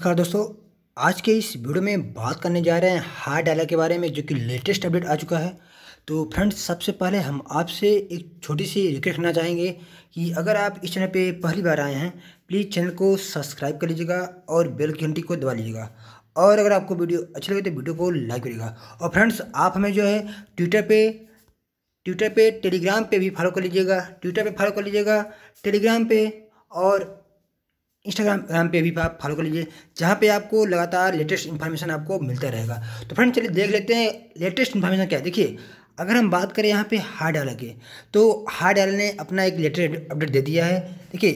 नमस्कार दोस्तों आज के इस वीडियो में बात करने जा रहे हैं हार डाला के बारे में जो कि लेटेस्ट अपडेट आ चुका है तो फ्रेंड्स सबसे पहले हम आपसे एक छोटी सी रिक्वेस्ट करना चाहेंगे कि अगर आप इस चैनल पे पहली बार आए हैं प्लीज़ चैनल को सब्सक्राइब कर लीजिएगा और बेल की घंटी को दबा लीजिएगा और अगर आपको वीडियो अच्छी लगे तो वीडियो को लाइक करिएगा और फ्रेंड्स आप हमें जो है ट्विटर पर ट्विटर पर टेलीग्राम पर भी फॉलो कर लीजिएगा ट्विटर पर फॉलो कर लीजिएगा टेलीग्राम पर और इंस्टाग्राम पे भी आप फॉलो कर लीजिए जहाँ पे आपको लगातार लेटेस्ट इन्फॉर्मेशन आपको मिलता रहेगा तो फ्रेंड चलिए देख लेते हैं लेटेस्ट इन्फॉर्मेशन क्या है देखिए अगर हम बात करें यहाँ पे हार डाल के तो हार डाल ने अपना एक लेटेस्ट अपडेट दे दिया है देखिए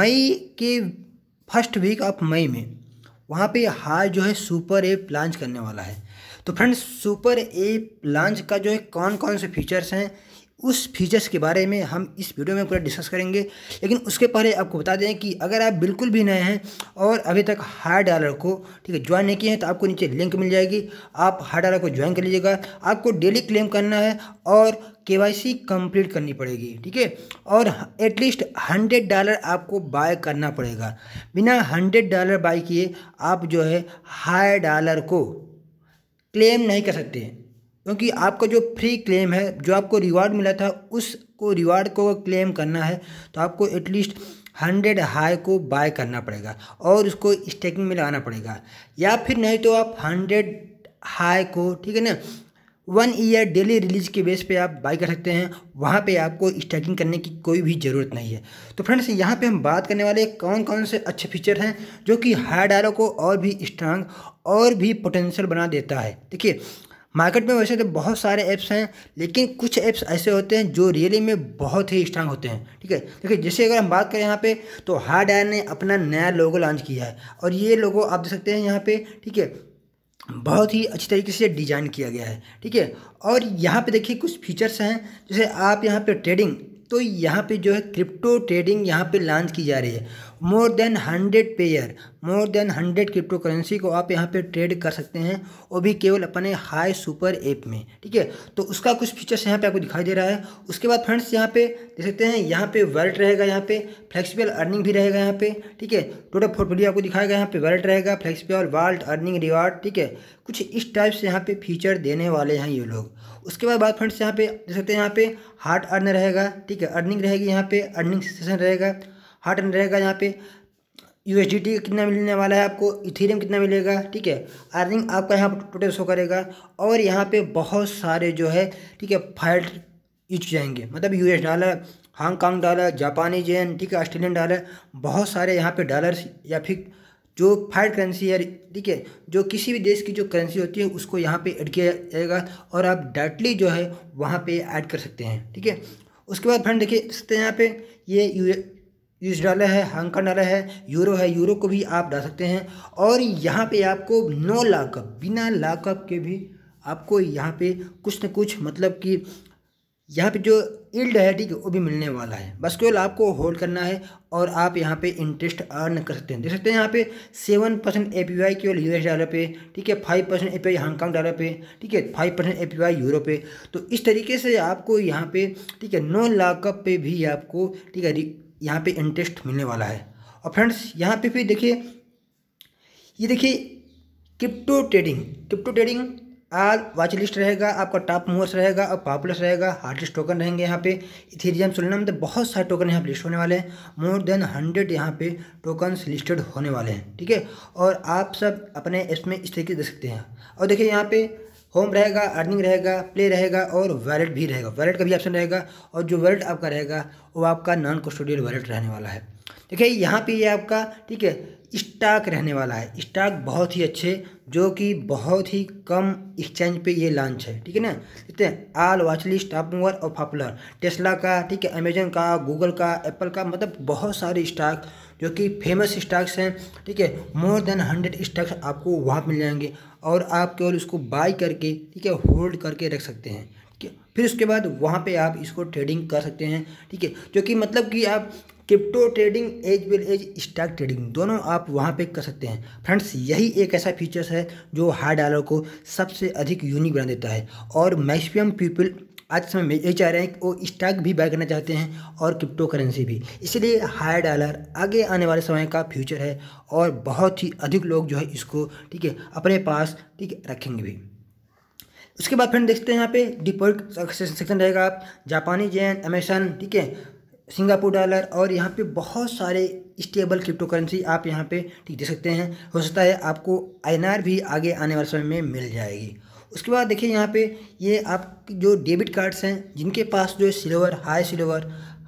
मई के फर्स्ट वीक ऑफ मई में वहाँ पे हार जो है सुपर एप लॉन्च करने वाला है तो फ्रेंड्स सुपर एप लॉन्च का जो है कौन कौन से फीचर्स हैं उस फीचर्स के बारे में हम इस वीडियो में पूरा डिस्कस करेंगे लेकिन उसके पहले आपको बता दें कि अगर आप बिल्कुल भी नए हैं और अभी तक हायर डॉलर को ठीक है ज्वाइन नहीं किए हैं तो आपको नीचे लिंक मिल जाएगी आप हायर डॉलर को ज्वाइन कर लीजिएगा आपको डेली क्लेम करना है और के वाई सी कंप्लीट करनी पड़ेगी ठीक है और एटलीस्ट हंड्रेड डॉलर आपको बाय करना पड़ेगा बिना हंड्रेड डॉलर बाय किए आप जो है हायर डॉलर को क्लेम नहीं कर सकते क्योंकि आपका जो फ्री क्लेम है जो आपको रिवार्ड मिला था उसको रिवार्ड को क्लेम करना है तो आपको एटलीस्ट हंड्रेड हाई को बाय करना पड़ेगा और उसको स्टेकिंग में लगाना पड़ेगा या फिर नहीं तो आप हंड्रेड हाई को ठीक है ना वन ईयर डेली रिलीज के बेस पे आप बाई कर सकते हैं वहाँ पे आपको स्टैकिंग करने की कोई भी ज़रूरत नहीं है तो फ्रेंड्स यहाँ पे हम बात करने वाले कौन कौन से अच्छे फीचर हैं जो कि हाई डायरो को और भी स्ट्रांग और भी पोटेंशियल बना देता है देखिए मार्केट में वैसे तो बहुत सारे ऐप्स हैं लेकिन कुछ ऐप्स ऐसे होते हैं जो रियली में बहुत ही स्ट्रांग होते हैं ठीक है देखिए जैसे अगर हम बात करें यहाँ पे तो हार्ड एयर ने अपना नया लोगो लॉन्च किया है और ये लोगो आप देख सकते हैं यहाँ पे ठीक है बहुत ही अच्छी तरीके से डिज़ाइन किया गया है ठीक है और यहाँ पे देखिए कुछ फीचर्स हैं जैसे आप यहाँ पे ट्रेडिंग तो यहाँ पे जो है क्रिप्टो ट्रेडिंग यहाँ पे लॉन्च की जा रही है more than hundred pair more than hundred cryptocurrency को आप यहाँ पे ट्रेड कर सकते हैं वो भी केवल अपने हाई सुपर ऐप में ठीक है तो उसका कुछ फीचर्स यहाँ पे आपको दिखाई दे रहा है उसके बाद फ्रेंड्स यहाँ पे देख सकते हैं यहाँ पे वर्ल्ट रहेगा यहाँ पे फ्लेक्सिबल अर्निंग भी रहेगा यहाँ पे ठीक है टोटल फोर्टफोलियो आपको दिखाएगा यहाँ पे वर्ल्ट रहेगा फ्लेक्सिबल वर्ल्ट अर्निंग रिवार्ड ठीक है कुछ इस टाइप से यहाँ पे फीचर देने वाले हैं ये लोग उसके बाद बात फ्रेंड्स यहाँ पे देख सकते हैं यहाँ पे हार्ट अर्न रहेगा ठीक है अर्निंग रहेगी यहाँ पे अर्निंग सेशन रहेगा हार्ट एंड रहेगा यहाँ पे यू एस कितना मिलने वाला है आपको इथेरियम कितना मिलेगा ठीक है अर्निंग आपका यहाँ पर टोटल शो करेगा और यहाँ पे बहुत सारे जो है ठीक है फाइल्ट यूज जाएंगे मतलब U S dollar Hong Kong dollar जापानी जेन ठीक है ऑस्ट्रेलियन डॉलर बहुत सारे यहाँ पे डॉलर्स या फिर जो फाइट करेंसी है ठीक है जो किसी भी देश की जो करेंसी होती है उसको यहाँ पे ऐड किया जाएगा और आप डायरेक्टली जो है वहाँ पे ऐड कर सकते हैं ठीक है उसके बाद फ्रेंड देखिए सकते हैं यहाँ पे ये यू यूएस डॉलर है हांगकॉन्ग डॉलर है यूरो है यूरो को भी आप डाल सकते हैं और यहाँ पे आपको नो लाकअप बिना लाकअप के भी आपको यहाँ पे कुछ न कुछ मतलब कि यहाँ पे जो इल्ड है ठीक है वो भी मिलने वाला है बस केवल आपको होल्ड करना है और आप यहाँ पे इंटरेस्ट अर्न कर सकते हैं देख सकते हैं यहाँ पे seven percent A P Y केवल यूएस डॉलर पे ठीक है five percent A P Y Hong Kong dollar पे ठीक है five percent A P Y euro पे तो इस तरीके से आपको यहाँ पे ठीक है नो लाकअप पे भी आपको ठीक है यहाँ पे इंटरेस्ट मिलने वाला है और फ्रेंड्स यहाँ पे भी देखिए ये देखिए crypto trading crypto trading are watch list रहेगा आपका टॉप मूवर्स रहेगा और पॉपुलर रहेगा हार्डेस्ट टोकन रहेंगे यहाँ पे इथेरियम सोलिनम तो बहुत सारे टोकन यहाँ पे लिस्ट होने वाले हैं मोर देन हंड्रेड यहाँ पे टोकन्स लिस्टेड होने वाले हैं ठीक है और आप सब अपने इसमें इस तरीके से देख सकते हैं और देखिए यहाँ पे होम रहेगा अर्निंग रहेगा प्ले रहेगा और वैलेट भी रहेगा वैलेट का भी ऑप्शन रहेगा और जो वैलेट आपका रहेगा वो आपका नॉन कस्टोडियल वैलेट रहने वाला है देखिए यहाँ पे ये यह आपका ठीक है स्टॉक रहने वाला है स्टॉक बहुत ही अच्छे जो कि बहुत ही कम एक्सचेंज पे ये लॉन्च है ठीक है ना देखते हैं आल वाचली लिस्ट मूवर और पॉपुलर टेस्ला का ठीक है अमेजन का गूगल का एप्पल का मतलब बहुत सारे स्टॉक जो कि फेमस स्टॉक्स हैं ठीक है मोर देन हंड्रेड स्टॉक्स आपको वहाँ मिल जाएंगे और आप केवल उसको बाई करके ठीक है होल्ड करके रख सकते हैं फिर उसके बाद वहाँ पे आप इसको ट्रेडिंग कर सकते हैं ठीक है जो कि मतलब कि आप crypto trading as well as stock trading दोनों आप वहाँ पे कर सकते हैं फ्रेंड्स यही एक ऐसा फीचर्स है जो हाई डॉलर को सबसे अधिक यूनिक बना देता है और मैक्सिमम पीपल आज के समय में यही चाह रहे हैं कि वो स्टॉक भी बाय करना चाहते हैं और क्रिप्टो करेंसी भी इसलिए हाई डॉलर आगे आने वाले समय का फ्यूचर है और बहुत ही अधिक लोग जो है इसको ठीक है अपने पास ठीक है रखेंगे भी उसके बाद फ्रेंड देखते हैं यहाँ पे डिपोर्ट सेक्शन रहेगा आप जापानी जैन अमेजन ठीक है सिंगापुर डॉलर और यहाँ पे बहुत सारे स्टेबल क्रिप्टो करेंसी आप यहाँ पे ठीक देख सकते हैं हो सकता है आपको आई भी आगे आने वाले समय में मिल जाएगी उसके बाद देखिए यहाँ पे ये आप जो डेबिट कार्ड्स हैं जिनके पास जो है silver HI silver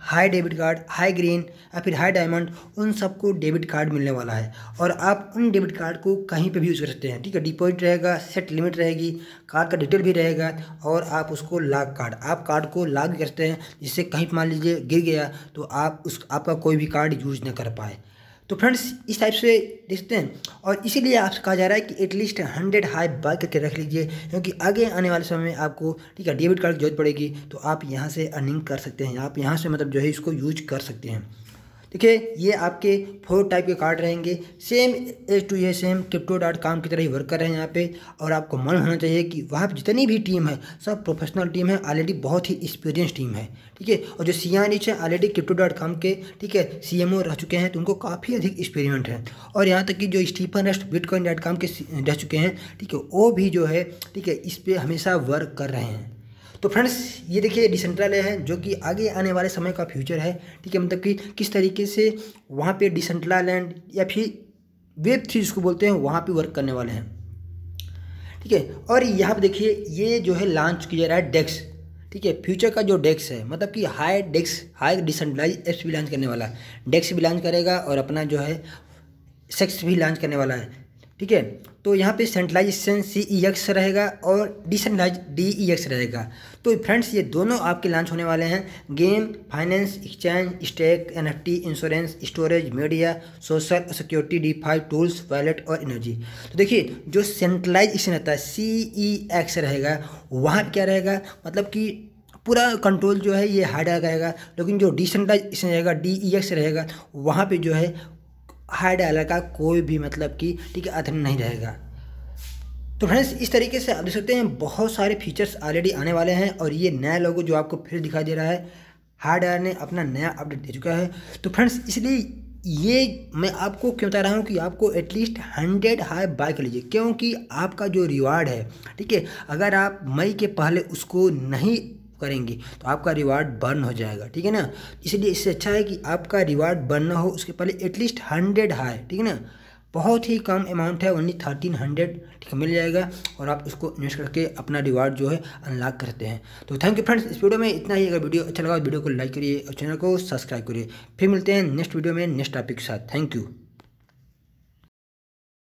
HI debit card HI green या फिर हाई डायमंड उन सबको डेबिट कार्ड मिलने वाला है और आप उन डेबिट कार्ड को कहीं पे भी यूज़ कर सकते हैं ठीक है डिपॉजिट रहेगा सेट लिमिट रहेगी कार्ड का डिटेल भी रहेगा और आप उसको लाग कार्ड आप कार्ड को लाग करते हैं जिससे कहीं मान लीजिए गिर गया तो आप उस आपका कोई भी कार्ड यूज ना कर पाए तो फ्रेंड्स इस टाइप से देखते हैं और इसीलिए आपसे कहा जा रहा है कि एटलीस्ट हंड्रेड हाई बाय करके रख लीजिए क्योंकि आगे आने वाले समय में आपको ठीक है डेबिट कार्ड की जरूरत पड़ेगी तो आप यहाँ से अर्निंग कर सकते हैं आप यहाँ से मतलब जो है इसको यूज कर सकते हैं देखिए ये आपके फोर टाइप के कार्ड रहेंगे सेम एज टू ये सेम क्रिप्टो डॉट काम की तरह ही वर्क कर रहे हैं यहाँ पे और आपको मन होना चाहिए कि वहाँ जितनी भी टीम है सब प्रोफेशनल टीम है ऑलरेडी बहुत ही एक्सपीरियंस टीम है ठीक है और जो सी आर है ऑलरेडी क्रिप्टो डॉट काम के ठीक है सी एम ओ रह चुके हैं तो उनको काफ़ी अधिक एक्सपेरियमेंट है और यहाँ तक कि जो Stephen rest bitcoin dot com के रह चुके हैं ठीक है वो भी जो है ठीक है इस पर हमेशा वर्क कर रहे हैं तो फ्रेंड्स ये देखिए डिसेंट्रालय है जो कि आगे आने वाले समय का फ्यूचर है ठीक है मतलब कि किस तरीके से वहाँ पे डिसेंट्रा लैंड या फिर वेब थ्री जिसको बोलते हैं वहाँ पे वर्क करने वाले हैं ठीक है और यहाँ पर देखिए ये जो है लॉन्च किया जा रहा है डेक्स ठीक है फ्यूचर का जो डेक्स है मतलब कि HI DEX HI decentralise apps भी लॉन्च करने वाला है डेक्स भी लॉन्च करेगा और अपना जो है सेक्स भी लॉन्च करने वाला है ठीक है तो यहाँ पे सेंट्रलाइजेशन सी ई एक्स रहेगा और डिसेंट्रलाइज डी ई एक्स रहेगा तो फ्रेंड्स ये दोनों आपके लॉन्च होने वाले हैं game finance exchange stake NFT insurance storage media social security DeFi tools wallet और एनर्जी तो देखिए जो सेंट्रलाइजेशन रहता है सी ई एक्स रहेगा वहाँ क्या रहेगा मतलब कि पूरा कंट्रोल जो है ये हाइडा रहेगा लेकिन जो डिसेंट्रलाइजेशन रहेगा डी ई एक्स रहेगा वहाँ पर जो है हाई डालर का कोई भी मतलब कि ठीक है अधन नहीं रहेगा तो फ्रेंड्स इस तरीके से आप देख सकते हैं बहुत सारे फीचर्स ऑलरेडी आने वाले हैं और ये नया लोगो जो आपको फिर दिखाई दे रहा है हार्ड एयर ने अपना नया अपडेट दे चुका है तो फ्रेंड्स इसलिए ये मैं आपको क्यों बता रहा हूँ कि आपको एटलीस्ट हंड्रेड हाई बाय कर लीजिए क्योंकि आपका जो रिवार्ड है ठीक है अगर आप मई के पहले उसको नहीं करेंगी तो आपका रिवार्ड बर्न हो जाएगा ठीक है ना इसलिए इससे अच्छा है कि आपका रिवार्ड बर्न ना हो उसके पहले एटलीस्ट हंड्रेड हाई ठीक है ना बहुत ही कम अमाउंट है ओनली थर्टीन हंड्रेड ठीक है मिल जाएगा और आप उसको इन्वेस्ट करके अपना रिवार्ड जो है अनलॉक करते हैं तो थैंक यू फ्रेंड्स इस वीडियो में इतना ही अगर वीडियो अच्छा लगा वीडियो को लाइक करिए और चैनल को सब्सक्राइब करिए फिर मिलते हैं नेक्स्ट वीडियो में नेक्स्ट टॉपिक के साथ थैंक यू